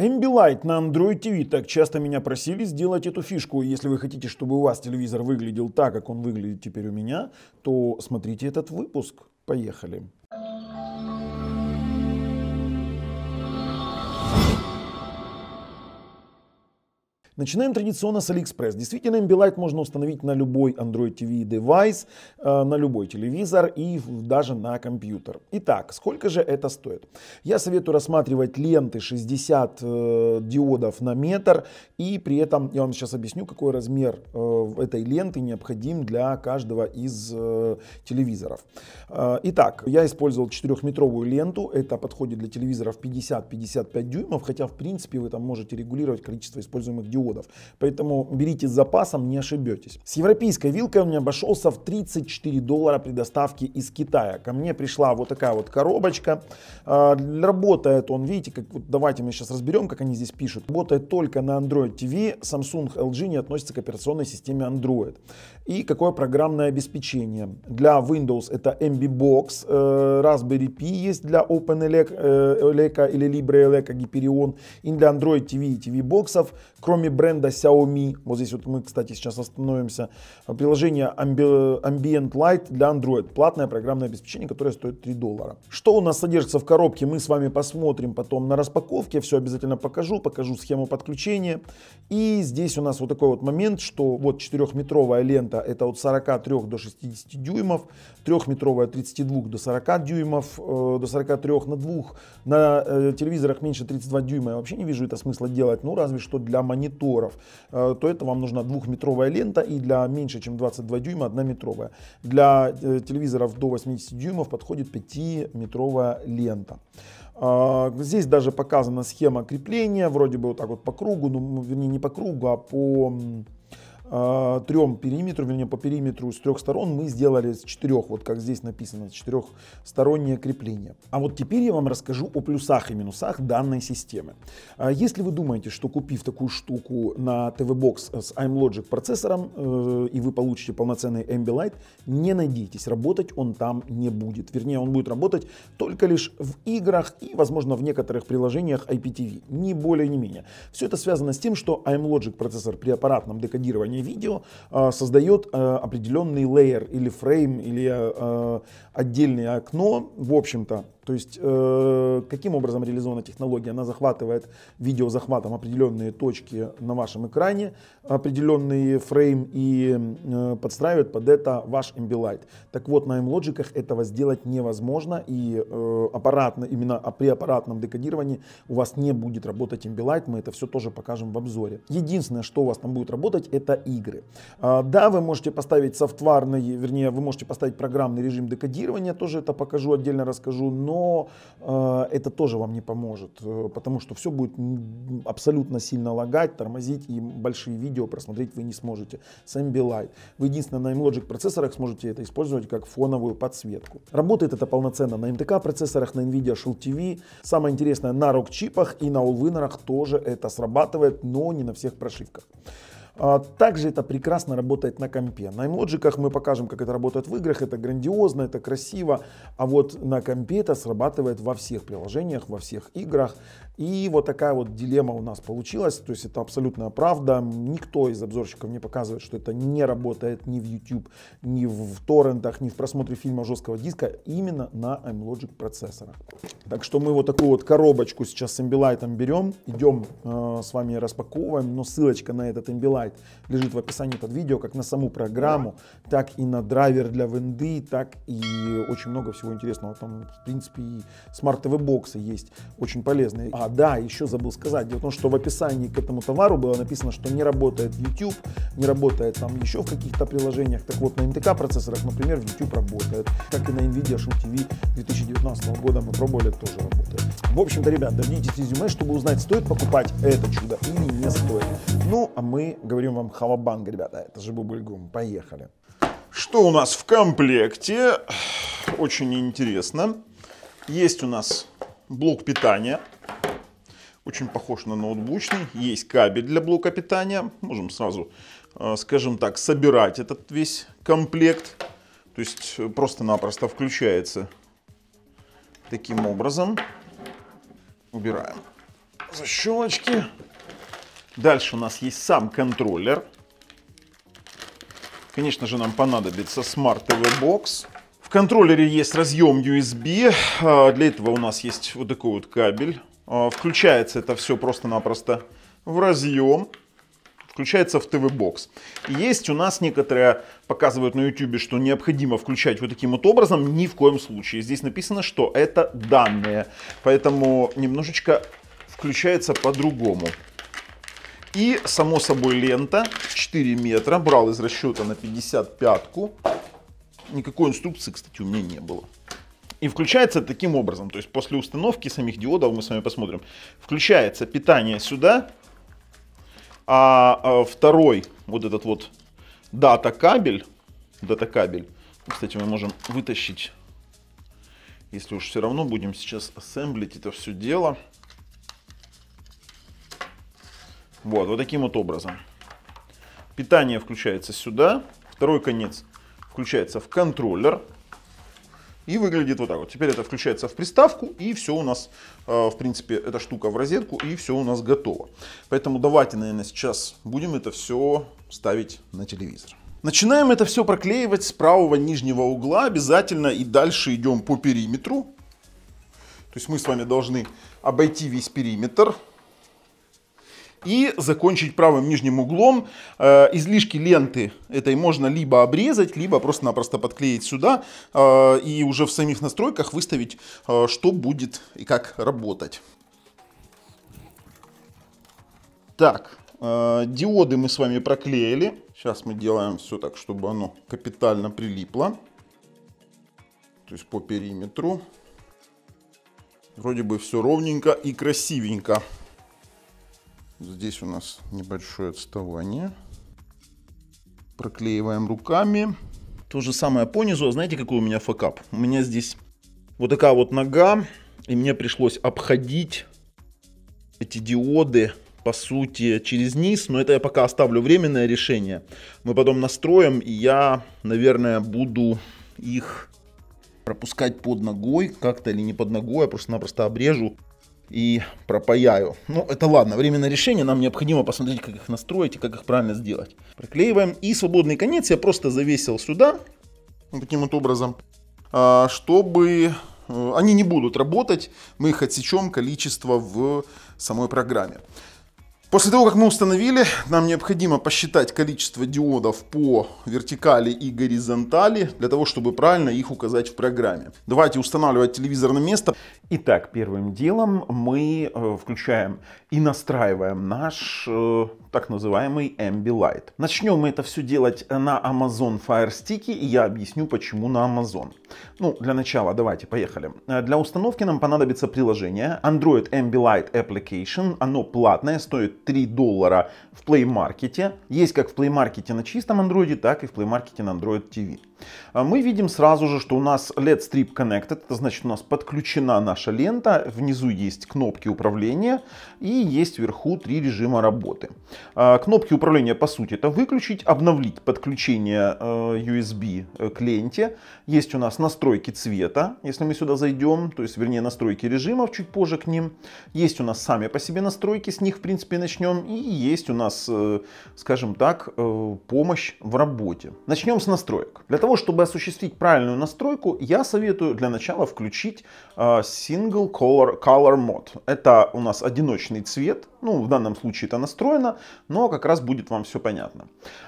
Ambilight на Android TV. Так часто меня просили сделать эту фишку. Если вы хотите, чтобы у вас телевизор выглядел так, как он выглядит теперь у меня, то смотрите этот выпуск. Поехали. Начинаем традиционно с AliExpress. Действительно, Ambilight можно установить на любой Android TV девайс, э, на любой телевизор и даже на компьютер. Итак, сколько же это стоит? Я советую рассматривать ленты 60 э, диодов на метр и при этом я вам сейчас объясню, какой размер э, этой ленты необходим для каждого из телевизоров. Итак, я использовал 4-метровую ленту, это подходит для телевизоров 50-55 дюймов, хотя в принципе вы там можете регулировать количество используемых диодов расходов. Поэтому берите с запасом, не ошибетесь. С европейской вилкой он мне обошелся в 34 доллара при доставке из Китая. Ко мне пришла вот такая вот коробочка. А, работает он, видите, как вот давайте мы сейчас разберем, как они здесь пишут. Работает только на Android TV. Samsung LG не относится к операционной системе Android. И какое программное обеспечение. Для Windows это MBBox, э, Raspberry Pi есть для OpenELEC э, или LibreELEC, Hyperion, и для Android TV и TV боксов, кроме бренда Xiaomi. Вот здесь вот мы, кстати, сейчас остановимся. Приложение Ambient Light для Android. Платное программное обеспечение, которое стоит 3 доллара. Что у нас содержится в коробке, мы с вами посмотрим потом на распаковке. Все обязательно покажу. Покажу схему подключения. И здесь у нас вот такой вот момент, что вот 4-метровая лента, это от 43 до 60 дюймов. 3-метровая 32 до 40 дюймов, э, до 43 на двух. На э, телевизорах меньше 32 дюйма я вообще не вижу это смысла делать. Ну, разве что для монитора долларов, э, то это вам нужна двухметровая лента и для меньше чем 22 дюйма однометровая. Для э, телевизоров до 80 дюймов подходит 5-метровая лента. Э, здесь даже показана схема крепления, вроде бы вот так вот по кругу, ну, вернее не по кругу, а по а, трем периметру, вернее, по периметру с трех сторон мы сделали с четырех, вот как здесь написано, четырехстороннее крепление. А вот теперь я вам расскажу о плюсах и минусах данной системы. А, если вы думаете, что купив такую штуку на TV-Box с iMlogic процессором, э, и вы получите полноценный Ambilight, не надейтесь, работать он там не будет. Вернее, он будет работать только лишь в играх и, возможно, в некоторых приложениях IPTV, ни более, ни менее. Все это связано с тем, что iMlogic процессор при аппаратном декодировании или видео а, создает а, определенный лейер или фрейм или а, отдельное окно, в общем-то, то есть, э, каким образом реализована технология? Она захватывает видеозахватом определенные точки на вашем экране, определенный фрейм и э, подстраивает под это ваш MB-Light. Так вот, на MLogic этого сделать невозможно, и э, аппаратно, именно при аппаратном декодировании у вас не будет работать MB-Light, мы это все тоже покажем в обзоре. Единственное, что у вас там будет работать, это игры. А, да, вы можете поставить софтварный, вернее, вы можете поставить программный режим декодирования, тоже это покажу, отдельно расскажу, но но э, это тоже вам не поможет, э, потому что все будет абсолютно сильно лагать, тормозить, и большие видео просмотреть вы не сможете. С Ambilight. Вы единственно на MLogic процессорах сможете это использовать как фоновую подсветку. Работает это полноценно на MTK процессорах, на NVIDIA Shield TV. Самое интересное, на ROG чипах и на Allwinner тоже это срабатывает, но не на всех прошивках. А, также это прекрасно работает на компе. На эмоджиках мы покажем, как это работает в играх. Это грандиозно, это красиво. А вот на компе это срабатывает во всех приложениях, во всех играх. И вот такая вот дилемма у нас получилась, то есть это абсолютная правда. Никто из обзорщиков не показывает, что это не работает ни в YouTube, ни в торрентах, ни в просмотре фильма жесткого диска, именно на iMlogic процессорах Так что мы вот такую вот коробочку сейчас с Ambilight берем, идем э, с вами распаковываем, но ссылочка на этот Ambilight лежит в описании под видео, как на саму программу, так и на драйвер для винды, так и очень много всего интересного. Там, в принципе, и смарт-ТВ-боксы есть, очень полезные. А да, еще забыл сказать. Дело в том, что в описании к этому товару было написано, что не работает YouTube, не работает там еще в каких-то приложениях. Так вот, на MTK процессорах, например, в YouTube работает. Как и на NVIDIA SHIELD TV 2019 года мы пробовали, тоже работает. В общем-то, ребят, дождитесь резюме, чтобы узнать, стоит покупать это чудо или не стоит. Ну, а мы говорим вам халабанга, ребята. Это же Бубльгум. Поехали. Что у нас в комплекте? Очень интересно. Есть у нас блок питания очень похож на ноутбучный. Есть кабель для блока питания. Можем сразу, э, скажем так, собирать этот весь комплект. То есть э, просто-напросто включается таким образом. Убираем защелочки. Дальше у нас есть сам контроллер. Конечно же, нам понадобится Smart TV Box. В контроллере есть разъем USB. Э, для этого у нас есть вот такой вот кабель а, включается это все просто-напросто в разъем. Включается в ТВ-бокс. Есть у нас некоторые, показывают на YouTube, что необходимо включать вот таким вот образом. Ни в коем случае. Здесь написано, что это данные. Поэтому немножечко включается по-другому. И, само собой, лента 4 метра. Брал из расчета на 55-ку. Никакой инструкции, кстати, у меня не было. И включается таким образом, то есть после установки самих диодов, мы с вами посмотрим, включается питание сюда, а, а второй вот этот вот дата кабель, дата кабель, кстати, мы можем вытащить, если уж все равно будем сейчас ассемблить это все дело. Вот, вот таким вот образом. Питание включается сюда, второй конец включается в контроллер, и выглядит вот так вот. Теперь это включается в приставку, и все у нас, э, в принципе, эта штука в розетку, и все у нас готово. Поэтому давайте, наверное, сейчас будем это все ставить на телевизор. Начинаем это все проклеивать с правого нижнего угла обязательно и дальше идем по периметру. То есть мы с вами должны обойти весь периметр и закончить правым нижним углом. Э, излишки ленты этой можно либо обрезать, либо просто-напросто подклеить сюда э, и уже в самих настройках выставить, э, что будет и как работать. Так, диоды мы с вами проклеили. Сейчас мы делаем все так, чтобы оно капитально прилипло. То есть по периметру. Вроде бы все ровненько и красивенько. Здесь у нас небольшое отставание. Проклеиваем руками. То же самое по низу. А знаете, какой у меня факап? У меня здесь вот такая вот нога. И мне пришлось обходить эти диоды, по сути, через низ. Но это я пока оставлю временное решение. Мы потом настроим, и я, наверное, буду их пропускать под ногой как-то или не под ногой, я просто-напросто обрежу и пропаяю. Ну, это ладно, временное решение, нам необходимо посмотреть, как их настроить и как их правильно сделать. Приклеиваем, и свободный конец я просто завесил сюда, вот таким вот образом, а, чтобы э, они не будут работать, мы их отсечем количество в самой программе. После того, как мы установили, нам необходимо посчитать количество диодов по вертикали и горизонтали, для того, чтобы правильно их указать в программе. Давайте устанавливать телевизор на место. Итак, первым делом мы э, включаем и настраиваем наш э, так называемый Ambilight. Начнем мы это все делать на Amazon Fire Stick, и я объясню, почему на Amazon. Ну, для начала давайте поехали. Э, для установки нам понадобится приложение Android Ambilight Application. Оно платное, стоит 3 доллара в Play Market. Есть как в Play Market на чистом Android, так и в Play Market на Android TV. А мы видим сразу же, что у нас LED Strip Connected, это значит у нас подключена наша лента, внизу есть кнопки управления и есть вверху три режима работы. А, кнопки управления по сути это выключить, обновить подключение э, USB э, к ленте. Есть у нас настройки цвета, если мы сюда зайдем, то есть вернее настройки режимов, чуть позже к ним. Есть у нас сами по себе настройки, с них в принципе начнем. И есть у нас, э, скажем так, помощь в работе. Начнем с настроек. Для того, того, чтобы осуществить правильную настройку, я советую для начала включить э, Single Color, Color Mode. Это у нас одиночный цвет, ну в данном случае это настроено, но как раз будет вам все понятно.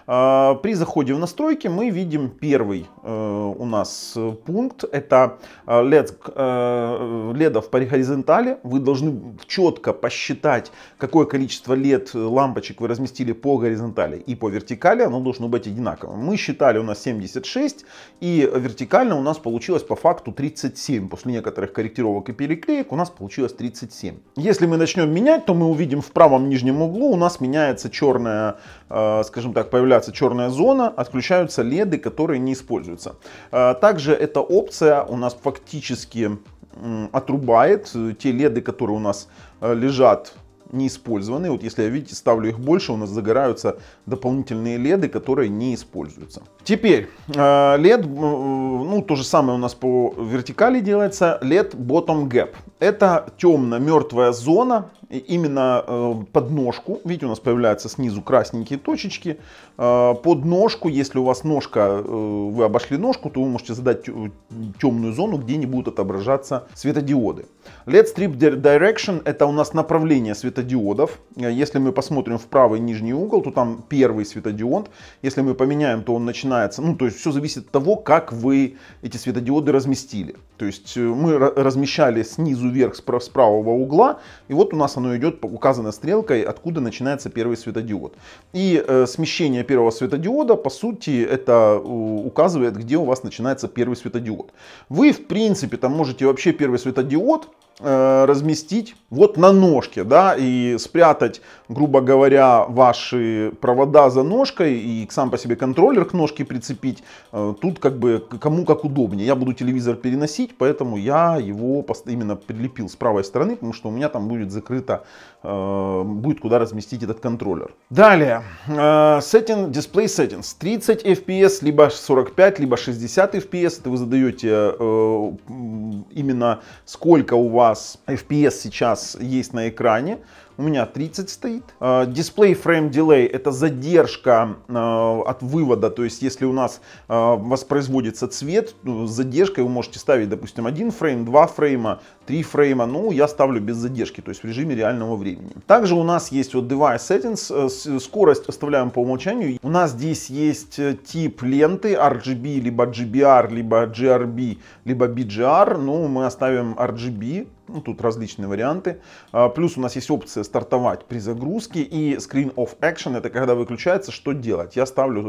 Э, при заходе в настройки мы видим первый э, у нас э, пункт, это э, LED, э, LED по горизонтали. Вы должны четко посчитать, какое количество LED э, лампочек вы разместили по горизонтали и по вертикали, оно должно быть одинаковым. Мы считали у нас 76, 36, и вертикально у нас получилось по факту 37. После некоторых корректировок и переклеек у нас получилось 37. Если мы начнем менять, то мы увидим в правом нижнем углу у нас меняется черная, э, скажем так, появляется черная зона, отключаются леды, которые не используются. Э, также эта опция у нас фактически отрубает э, те леды, которые у нас лежат не использованы. Вот если я, видите, ставлю их больше, у нас загораются дополнительные леды, которые не используются. Теперь, э, лед, э, ну, то же самое у нас по вертикали делается, лед bottom gap. Это темно-мертвая зона, именно э, подножку. Видите, у нас появляются снизу красненькие точечки. Э, под ножку, если у вас ножка, э, вы обошли ножку, то вы можете задать темную зону, где не будут отображаться светодиоды. LED Strip Direction это у нас направление светодиодов. Э, если мы посмотрим в правый нижний угол, то там первый светодиод. Если мы поменяем, то он начинается, ну то есть все зависит от того, как вы эти светодиоды разместили. То есть э, мы размещали снизу вверх с правого угла, и вот у нас оно идет указано стрелкой, откуда начинается первый светодиод. И э, смещение первого светодиода, по сути, это указывает, где у вас начинается первый светодиод. Вы, в принципе, там можете вообще первый светодиод Э, разместить вот на ножке, да, и спрятать, грубо говоря, ваши провода за ножкой и сам по себе контроллер к ножке прицепить. Э, тут как бы кому как удобнее. Я буду телевизор переносить, поэтому я его именно прилепил с правой стороны, потому что у меня там будет закрыто. Э, будет куда разместить этот контроллер. Далее, э, setting, display settings, 30 FPS, либо 45, либо 60 FPS, это вы задаете э, именно сколько у вас FPS сейчас есть на экране, у меня 30 стоит. Display frame delay это задержка от вывода, то есть если у нас воспроизводится цвет, с ну, задержкой вы можете ставить, допустим, один фрейм, два фрейма, 3 фрейма, ну, я ставлю без задержки, то есть в режиме реального времени. Также у нас есть вот Device Settings, э, э, скорость оставляем по умолчанию. У нас здесь есть э, тип ленты RGB, либо GBR, либо GRB, либо BGR, ну, мы оставим RGB, ну, тут различные варианты. А, плюс у нас есть опция стартовать при загрузке и screen off action, это когда выключается, что делать. Я ставлю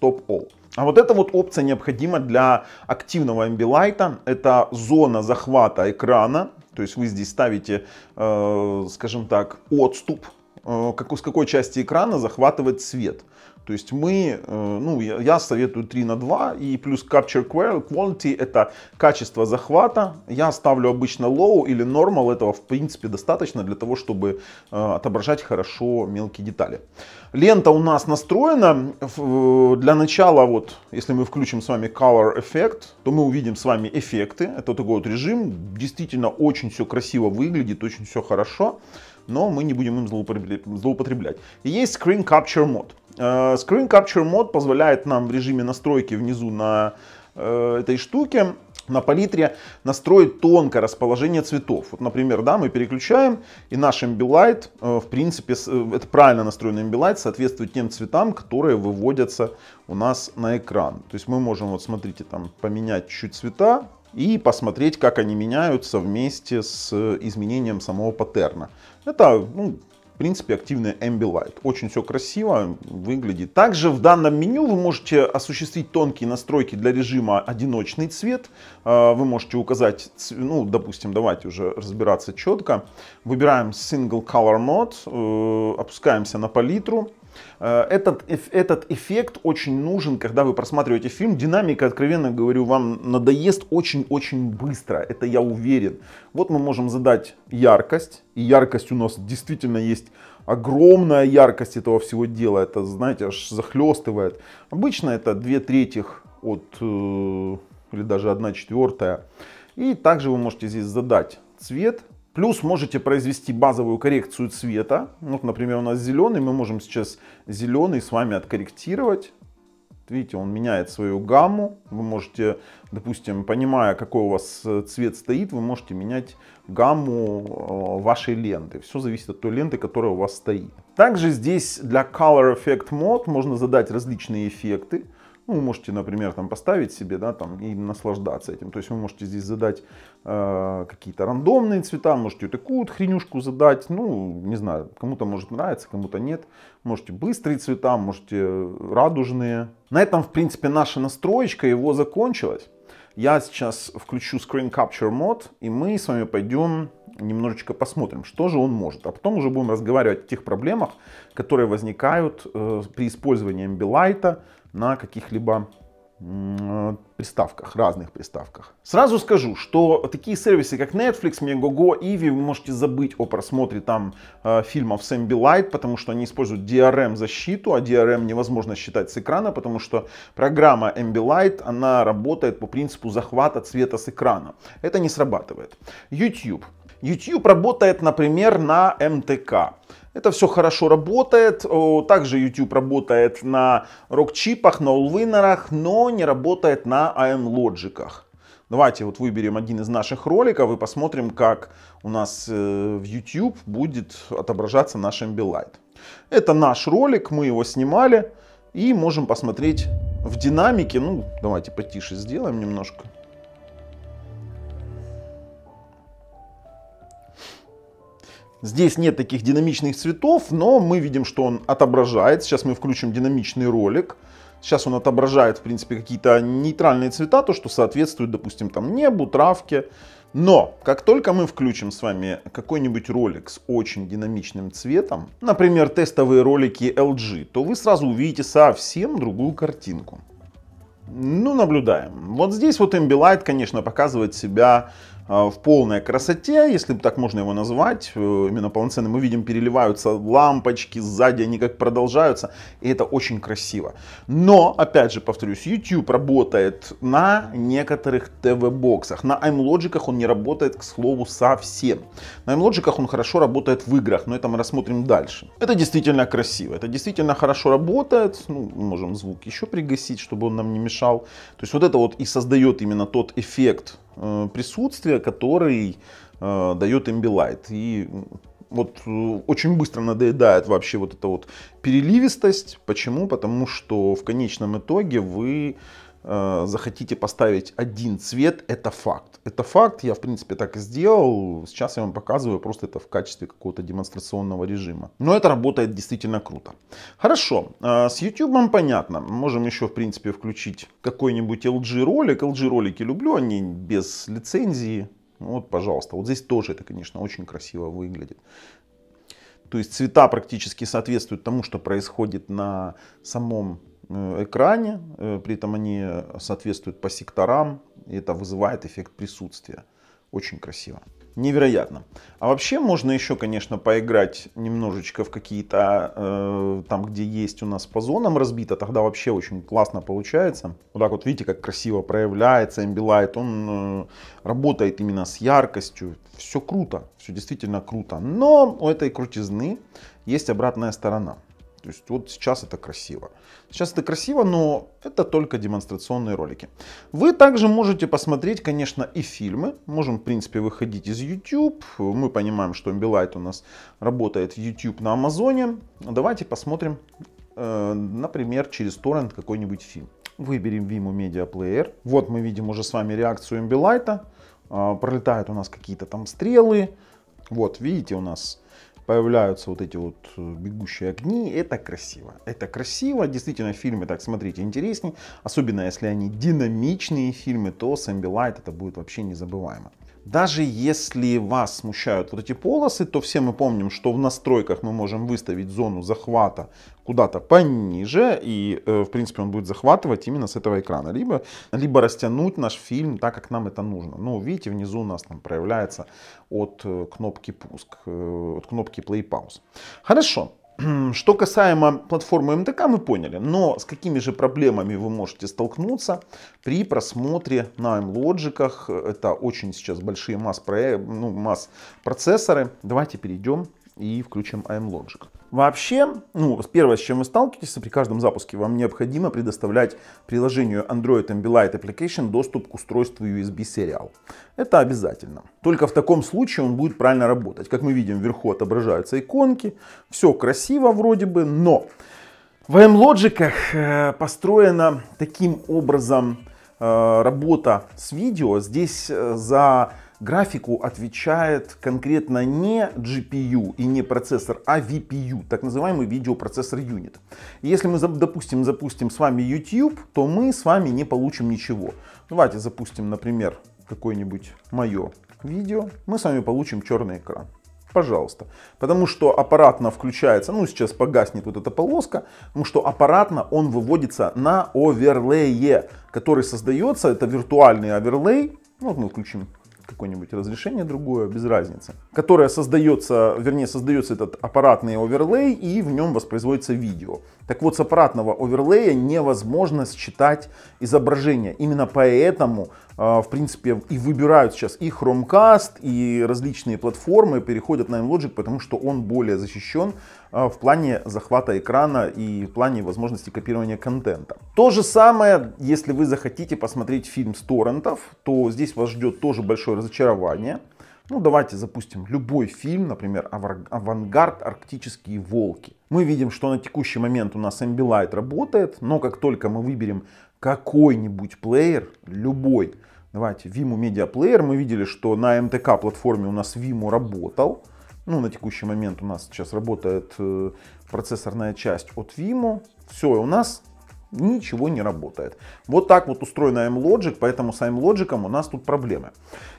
stop all. А вот эта вот опция необходима для активного амбилайта. Это зона захвата экрана. То есть вы здесь ставите, э, скажем так, отступ, э, с какой части экрана захватывать свет. То есть мы, э, ну, я советую 3 на 2 и плюс Capture Quality это качество захвата. Я ставлю обычно low или normal, этого в принципе достаточно для того, чтобы э, отображать хорошо мелкие детали. Лента у нас настроена, для начала вот, если мы включим с вами Color Effect, то мы увидим с вами эффекты, это такой вот режим, действительно очень все красиво выглядит, очень все хорошо но мы не будем им злоупотреблять. Есть Screen Capture Mode. Э, screen Capture мод позволяет нам в режиме настройки внизу на э, этой штуке на палитре настроить тонко расположение цветов. Вот, например, да, мы переключаем, и наш Ambilight, э, в принципе, это правильно настроенный Ambilight, соответствует тем цветам, которые выводятся у нас на экран. То есть мы можем, вот смотрите, там поменять чуть цвета и посмотреть, как они меняются вместе с изменением самого паттерна. Это ну, принципе, активная Ambilight. Очень все красиво выглядит. Также в данном меню вы можете осуществить тонкие настройки для режима одиночный цвет. А, вы можете указать, ну, допустим, давайте уже разбираться четко. Выбираем Single Color Mode, э, опускаемся на палитру. Э, этот, этот эффект очень нужен, когда вы просматриваете фильм. Динамика, откровенно говорю, вам надоест очень-очень быстро, это я уверен. Вот мы можем задать яркость, и яркость у нас действительно есть огромная яркость этого всего дела, это, знаете, аж захлестывает. Обычно это две трети от, э, или даже 1 четвертая. И также вы можете здесь задать цвет, Плюс можете произвести базовую коррекцию цвета. Вот, например, у нас зеленый. Мы можем сейчас зеленый с вами откорректировать. Видите, он меняет свою гамму. Вы можете, допустим, понимая, какой у вас э, цвет стоит, вы можете менять гамму э, вашей ленты. Все зависит от той ленты, которая у вас стоит. Также здесь для Color Effect Mode можно задать различные эффекты. Ну, вы можете, например, там поставить себе, да, там и наслаждаться этим. То есть вы можете здесь задать э, какие-то рандомные цвета, можете вот такую вот хренюшку задать. Ну, не знаю, кому-то может нравиться, кому-то нет. Можете быстрые цвета, можете э, радужные. На этом, в принципе, наша настроечка его закончилась. Я сейчас включу Screen Capture мод, и мы с вами пойдем немножечко посмотрим, что же он может. А потом уже будем разговаривать о тех проблемах, которые возникают э, при использовании Ambilight на каких-либо приставках, разных приставках. Сразу скажу, что такие сервисы, как Netflix, Megogo, Иви, вы можете забыть о просмотре там э, фильмов с Ambilight, потому что они используют DRM-защиту, а DRM невозможно считать с экрана, потому что программа Ambilight, она работает по принципу захвата цвета с экрана. Это не срабатывает. YouTube. YouTube работает, например, на МТК. Это все хорошо работает. Также YouTube работает на рок на улвинерах, но не работает на AM Logic. Давайте вот выберем один из наших роликов и посмотрим, как у нас э, в YouTube будет отображаться наш Ambilight. Это наш ролик, мы его снимали и можем посмотреть в динамике. Ну, давайте потише сделаем немножко. Здесь нет таких динамичных цветов, но мы видим, что он отображает. Сейчас мы включим динамичный ролик. Сейчас он отображает, в принципе, какие-то нейтральные цвета, то, что соответствует, допустим, там небу, травке. Но как только мы включим с вами какой-нибудь ролик с очень динамичным цветом, например, тестовые ролики LG, то вы сразу увидите совсем другую картинку. Ну, наблюдаем. Вот здесь вот Ambilight, конечно, показывает себя а, в полной красоте, если так можно его назвать, э, именно полноценно мы видим, переливаются лампочки сзади, они как продолжаются, и это очень красиво. Но, опять же, повторюсь, YouTube работает на некоторых ТВ-боксах, на iMlogic он не работает, к слову, совсем. На iMlogic он хорошо работает в играх, но это мы рассмотрим дальше. Это действительно красиво, это действительно хорошо работает, ну, можем звук еще пригасить, чтобы он нам не мешал. То есть вот это вот и создает именно тот эффект, Э, присутствия, который э, дает имбилайт. И вот э, очень быстро надоедает вообще вот эта вот переливистость. Почему? Потому что в конечном итоге вы Э, захотите поставить один цвет, это факт. Это факт, я в принципе так и сделал. Сейчас я вам показываю просто это в качестве какого-то демонстрационного режима. Но это работает действительно круто. Хорошо, э, с YouTube понятно. Можем еще в принципе включить какой-нибудь LG ролик. LG ролики люблю, они без лицензии. Вот, пожалуйста, вот здесь тоже это, конечно, очень красиво выглядит. То есть цвета практически соответствуют тому, что происходит на самом Э, экране, э, при этом они соответствуют по секторам, и это вызывает эффект присутствия. Очень красиво. Невероятно. А вообще можно еще, конечно, поиграть немножечко в какие-то, э, там, где есть у нас по зонам разбито, тогда вообще очень классно получается. Вот так вот, видите, как красиво проявляется Ambilight, он э, работает именно с яркостью, все круто, все действительно круто. Но у этой крутизны есть обратная сторона. То есть вот сейчас это красиво. Сейчас это красиво, но это только демонстрационные ролики. Вы также можете посмотреть, конечно, и фильмы. Можем, в принципе, выходить из YouTube. Мы понимаем, что Ambilight у нас работает в YouTube на Амазоне. Давайте посмотрим, э, например, через торрент какой-нибудь фильм. Выберем Vimeo Media Player. Вот мы видим уже с вами реакцию Ambilight. А, пролетают у нас какие-то там стрелы. Вот, видите, у нас появляются вот эти вот э, бегущие огни. Это красиво. Это красиво. Действительно, фильмы, так смотрите, интереснее. Особенно, если они динамичные фильмы, то Сэмби Лайт это будет вообще незабываемо. Даже если вас смущают вот эти полосы, то все мы помним, что в настройках мы можем выставить зону захвата куда-то пониже, и э, в принципе он будет захватывать именно с этого экрана, либо, либо растянуть наш фильм так, как нам это нужно. Ну, видите, внизу у нас там проявляется от э, кнопки пуск, э, от кнопки play pause. Хорошо, Что касаемо платформы МТК, мы поняли. Но с какими же проблемами вы можете столкнуться при просмотре на MLogic? Это очень сейчас большие масс, ну, масс процессоры. Давайте перейдем и включим AMLogic. Вообще, ну, первое, с чем вы сталкиваетесь, при каждом запуске вам необходимо предоставлять приложению Android Ambilight Application доступ к устройству USB Serial. Это обязательно. Только в таком случае он будет правильно работать. Как мы видим, вверху отображаются иконки, все красиво вроде бы, но в M-Logic э, построена таким образом э, работа с видео. Здесь э, за графику отвечает конкретно не GPU и не процессор, а VPU, так называемый видеопроцессор юнит. Если мы, допустим, запустим с вами YouTube, то мы с вами не получим ничего. Давайте запустим, например, какое-нибудь мое видео. Мы с вами получим черный экран. Пожалуйста. Потому что аппаратно включается, ну сейчас погаснет вот эта полоска, потому что аппаратно он выводится на оверлее, который создается, это виртуальный оверлей. Ну, вот мы включим какое-нибудь разрешение другое, без разницы, которое создается, вернее, создается этот аппаратный оверлей и в нем воспроизводится видео. Так вот, с аппаратного оверлея невозможно считать изображение. Именно поэтому а, в принципе, и выбирают сейчас и Chromecast, и различные платформы переходят на m потому что он более защищен а, в плане захвата экрана и в плане возможности копирования контента. То же самое, если вы захотите посмотреть фильм с торрентов, то здесь вас ждет тоже большое разочарование. Ну, давайте запустим любой фильм, например, «Авангард. Арктические волки». Мы видим, что на текущий момент у нас Ambilight работает, но как только мы выберем какой-нибудь плеер, любой, Давайте, VIMU Media Player. Мы видели, что на МТК платформе у нас VIMU работал. Ну, на текущий момент у нас сейчас работает э, процессорная часть от VIMU. Все, у нас ничего не работает. Вот так вот устроена M-Logic, поэтому с M-Logic у нас тут проблемы.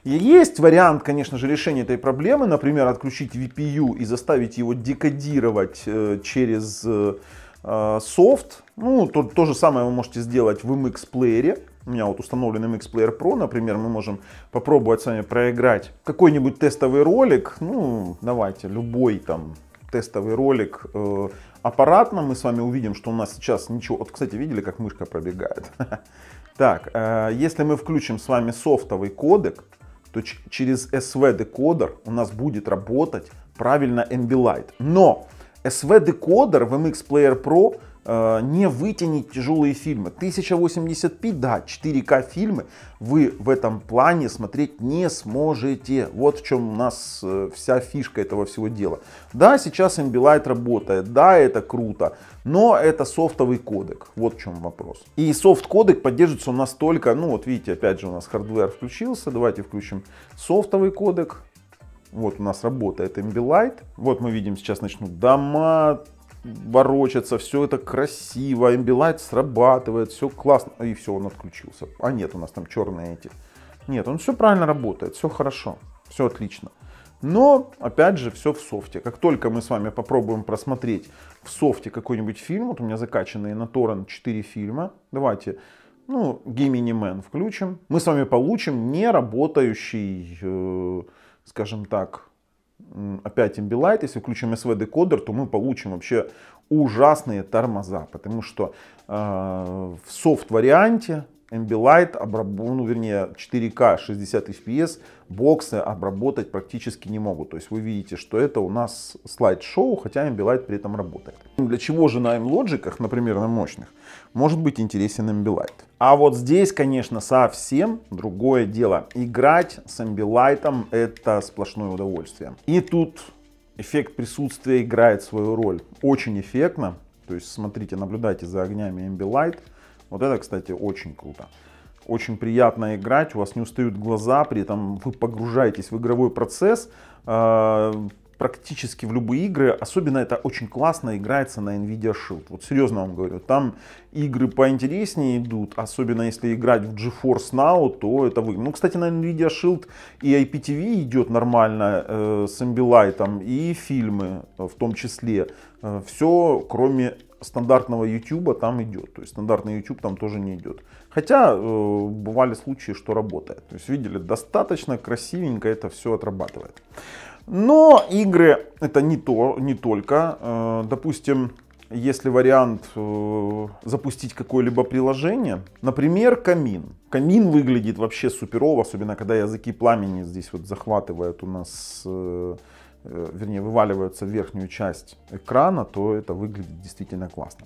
И есть вариант, конечно же, решения этой проблемы, например, отключить VPU и заставить его декодировать э, через э, Э, софт. Ну, то, то же самое вы можете сделать в MX плеере. У меня вот установлен MX Player Pro, например, мы можем попробовать с вами проиграть какой-нибудь тестовый ролик. Ну, давайте, любой там тестовый ролик э, аппаратно. Мы с вами увидим, что у нас сейчас ничего... Вот, кстати, видели, как мышка пробегает? Так, э, если мы включим с вами софтовый кодек, то через SV-декодер у нас будет работать правильно Ambilight. Но SV-декодер в MX Player Pro э, не вытянет тяжелые фильмы. 1080p, да, 4К фильмы вы в этом плане смотреть не сможете. Вот в чем у нас э, вся фишка этого всего дела. Да, сейчас Ambilight работает, да, это круто, но это софтовый кодек. Вот в чем вопрос. И софт-кодек поддерживается у нас только, ну вот видите, опять же у нас хардвер включился. Давайте включим софтовый кодек. Вот у нас работает Ambilight. Вот мы видим, сейчас начнут дома ворочаться, все это красиво, Ambilight срабатывает, все классно. И все, он отключился. А нет, у нас там черные эти. Нет, он все правильно работает, все хорошо, все отлично. Но, опять же, все в софте. Как только мы с вами попробуем просмотреть в софте какой-нибудь фильм, вот у меня закачанные на торрент 4 фильма, давайте, ну, Гимини Мэн включим, мы с вами получим неработающий э, скажем так, опять имбилайт, если включим SV-декодер, то мы получим вообще ужасные тормоза, потому что э, в софт-варианте Ambilight, ну, вернее 4К 60 FPS боксы обработать практически не могут. То есть вы видите, что это у нас слайд-шоу, хотя Ambilight при этом работает. Ну, для чего же на M-Logic, например, на мощных, может быть интересен Ambilight? А вот здесь, конечно, совсем другое дело. Играть с Ambilight это сплошное удовольствие. И тут эффект присутствия играет свою роль. Очень эффектно. То есть смотрите, наблюдайте за огнями Ambilight. Вот это, кстати, очень круто. Очень приятно играть, у вас не устают глаза, при этом вы погружаетесь в игровой процесс, а, практически в любые игры. Особенно это очень классно играется на Nvidia Shield. Вот серьезно вам говорю, там игры поинтереснее идут, особенно если играть в GeForce Now, то это вы. Ну, кстати, на Nvidia Shield и IPTV идет нормально э, с Ambilight, и фильмы э, в том числе. Э, все, кроме стандартного YouTube там идет. То есть стандартный YouTube там тоже не идет. Хотя э, бывали случаи, что работает. То есть видели, достаточно красивенько это все отрабатывает. Но игры это не то, не только. Э, допустим, если вариант э, запустить какое-либо приложение, например, камин. Камин выглядит вообще суперово, особенно когда языки пламени здесь вот захватывают у нас э, Э, вернее, вываливаются в верхнюю часть экрана, то это выглядит действительно классно.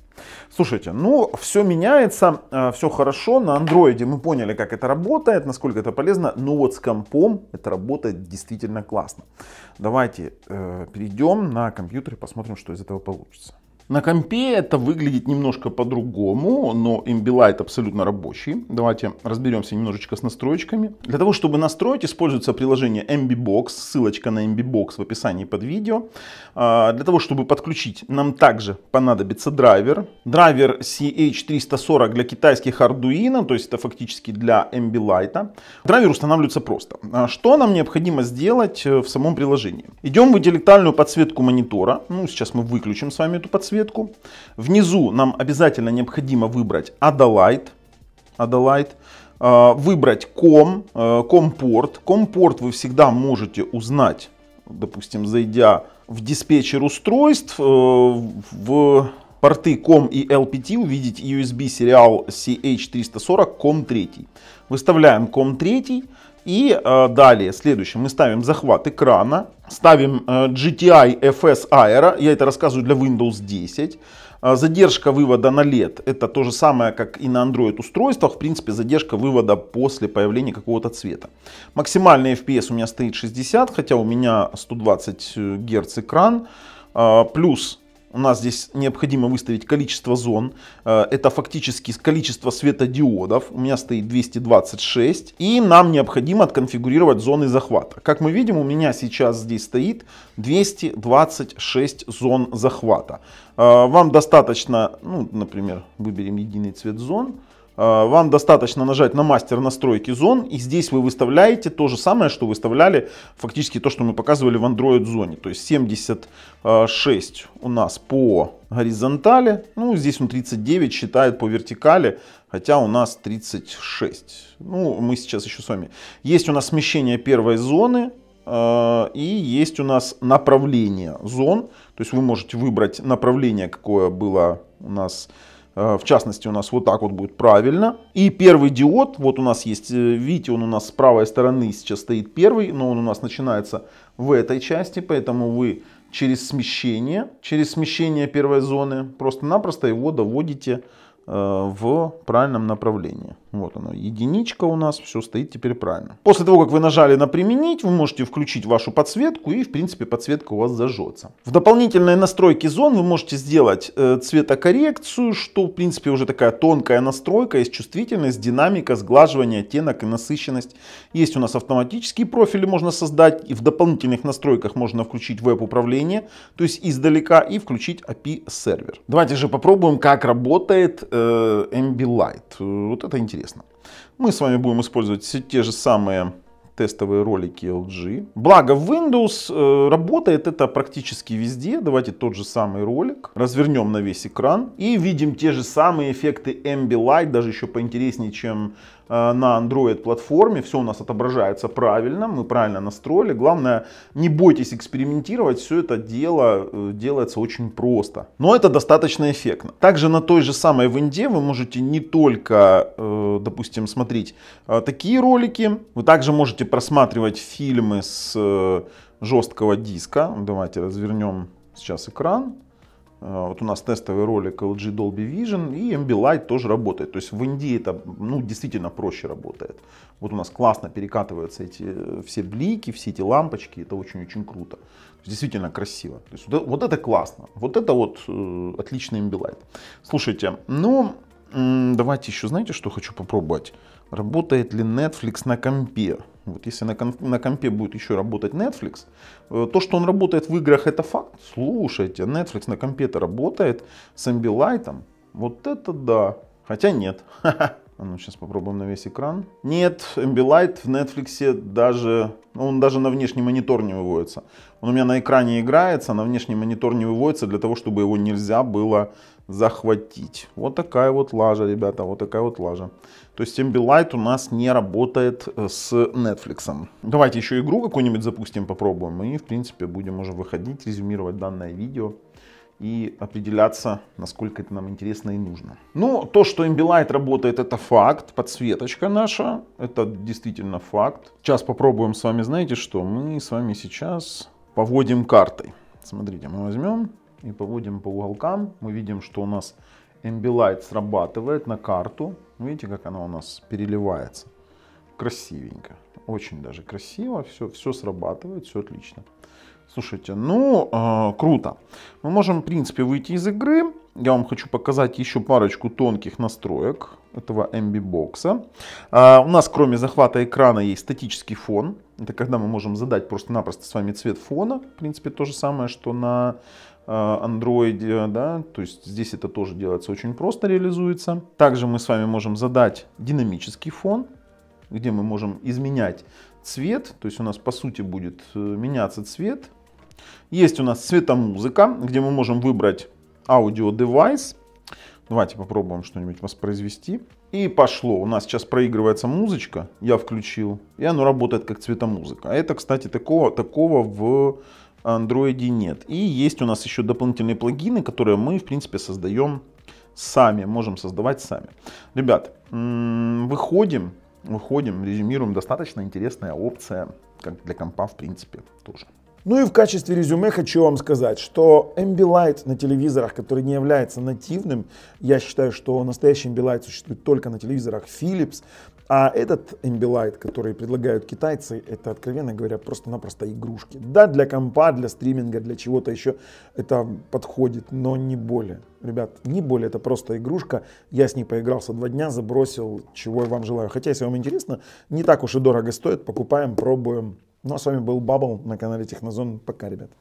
Слушайте, ну, все меняется, э, все хорошо. На андроиде мы поняли, как это работает, насколько это полезно. Но вот с компом это работает действительно классно. Давайте э, перейдем на компьютер и посмотрим, что из этого получится. На компе это выглядит немножко по-другому, но Ambilight абсолютно рабочий. Давайте разберемся немножечко с настройками. Для того, чтобы настроить, используется приложение MBBox, ссылочка на MBBox в описании под видео. А, для того, чтобы подключить, нам также понадобится драйвер. Драйвер CH340 для китайских Arduino, то есть это фактически для Ambilight. Драйвер устанавливается просто. А, что нам необходимо сделать э, в самом приложении? Идем в интеллектуальную подсветку монитора. Ну, сейчас мы выключим с вами эту подсветку подсветку. Внизу нам обязательно необходимо выбрать AdaLight, AdaLight, а, выбрать ком, э, компорт. Компорт вы всегда можете узнать, допустим, зайдя в диспетчер устройств, э, в порты COM и LPT увидеть USB сериал CH340 COM3. Выставляем COM3, и э, далее, следующее, мы ставим захват экрана, ставим э, GTI FS Aero, я это рассказываю для Windows 10. Э, задержка вывода на лет это то же самое, как и на Android устройствах. В принципе, задержка вывода после появления какого-то цвета. Максимальный FPS у меня стоит 60, хотя у меня 120 Гц экран. Плюс у нас здесь необходимо выставить количество зон. Э, это фактически количество светодиодов. У меня стоит 226. И нам необходимо отконфигурировать зоны захвата. Как мы видим, у меня сейчас здесь стоит 226 зон захвата. Э, вам достаточно, ну, например, выберем единый цвет зон. Э, вам достаточно нажать на мастер настройки зон, и здесь вы выставляете то же самое, что выставляли фактически то, что мы показывали в Android зоне. То есть 76 у нас по горизонтали, ну здесь он 39 считает по вертикали, хотя у нас 36. Ну, мы сейчас еще с вами. Есть у нас смещение первой зоны, э, и есть у нас направление зон, то есть вы можете выбрать направление, какое было у нас Э, в частности, у нас вот так вот будет правильно. И первый диод, вот у нас есть, э, видите, он у нас с правой стороны сейчас стоит первый, но он у нас начинается в этой части, поэтому вы через смещение, через смещение первой зоны просто-напросто его доводите Э, в правильном направлении. Вот она единичка у нас, все стоит теперь правильно. После того, как вы нажали на применить, вы можете включить вашу подсветку и, в принципе, подсветка у вас зажжется. В дополнительной настройке зон вы можете сделать э, цветокоррекцию, что, в принципе, уже такая тонкая настройка. Есть чувствительность, динамика, сглаживание, оттенок и насыщенность. Есть у нас автоматические профили, можно создать. И в дополнительных настройках можно включить веб-управление, то есть издалека, и включить API-сервер. Давайте же попробуем, как работает э, Э, Ambilight. Э, вот это интересно. Мы с вами будем использовать все те же самые тестовые ролики LG. Благо в Windows э, работает это практически везде. Давайте тот же самый ролик развернем на весь экран и видим те же самые эффекты Ambilight, даже еще поинтереснее, чем Э, на Android-платформе, все у нас отображается правильно, мы правильно настроили. Главное, не бойтесь экспериментировать, все это дело э, делается очень просто. Но это достаточно эффектно. Также на той же самой винде вы можете не только, э, допустим, смотреть такие ролики, вы также можете просматривать фильмы с жесткого диска. Давайте развернем сейчас экран. Э, вот у нас тестовый ролик LG Dolby Vision и MB-Lite тоже работает. То есть в Индии это ну, действительно проще работает. Вот у нас классно перекатываются эти э, все блики, все эти лампочки. Это очень-очень круто. Действительно красиво. То есть вот, это классно. Вот это вот э, отличный MB-Lite. Слушайте, ну давайте еще знаете, что хочу попробовать? Работает ли Netflix на компе? Вот если на, на компе будет еще работать Netflix, э, то, что он работает в играх, это факт. Слушайте, Netflix на компе это работает с Ambilight. Вот это да. Хотя нет. А ну, сейчас попробуем на весь экран. Нет, Ambilight в Netflix даже, ну, он даже на внешний монитор не выводится. Он у меня на экране играется, а на внешний монитор не выводится для того, чтобы его нельзя было захватить. Вот такая вот лажа, ребята, вот такая вот лажа. То есть Ambilight у нас не работает э, с Netflix. Давайте еще игру какую-нибудь запустим, попробуем. И, в принципе, будем уже выходить, резюмировать данное видео и определяться, насколько это нам интересно и нужно. Ну, то, что Ambilight работает, это факт, подсветочка наша, это действительно факт. Сейчас попробуем с вами, знаете что, мы с вами сейчас поводим картой. Смотрите, мы возьмем и поводим по уголкам, мы видим, что у нас MB Light срабатывает на карту. Видите, как она у нас переливается. Красивенько. Очень даже красиво. Все, все срабатывает, все отлично. Слушайте, ну, э, круто. Мы можем, в принципе, выйти из игры. Я вам хочу показать еще парочку тонких настроек этого MB-бокса. Э, а, у нас, кроме захвата экрана, есть статический фон. Это когда мы можем задать просто-напросто с вами цвет фона. В принципе, то же самое, что на Э, Android, э, да, то есть здесь это тоже делается очень просто, реализуется. Также мы с вами можем задать динамический фон, где мы можем изменять цвет, то есть у нас по сути будет э, меняться цвет. Есть у нас цветомузыка, где мы можем выбрать аудиодевайс. Давайте попробуем что-нибудь воспроизвести. И пошло. У нас сейчас проигрывается музычка. Я включил. И оно работает как цветомузыка. А это, кстати, такого, такого в Android нет. И есть у нас еще дополнительные плагины, которые мы, в принципе, создаем сами, можем создавать сами. Ребят, выходим, выходим, резюмируем, достаточно интересная опция, как для компа, в принципе, тоже. Ну и в качестве резюме хочу вам сказать, что Ambilight на телевизорах, который не является нативным, я считаю, что настоящий Ambilight существует только на телевизорах Philips, а этот Ambilight, который предлагают китайцы, это, откровенно говоря, просто-напросто игрушки. Да, для компа, для стриминга, для чего-то еще это подходит, но не более. Ребят, не более, это просто игрушка. Я с ней поигрался два дня, забросил, чего я вам желаю. Хотя, если вам интересно, не так уж и дорого стоит, покупаем, пробуем. Ну а с вами был Баббл на канале Технозон. Пока, ребят.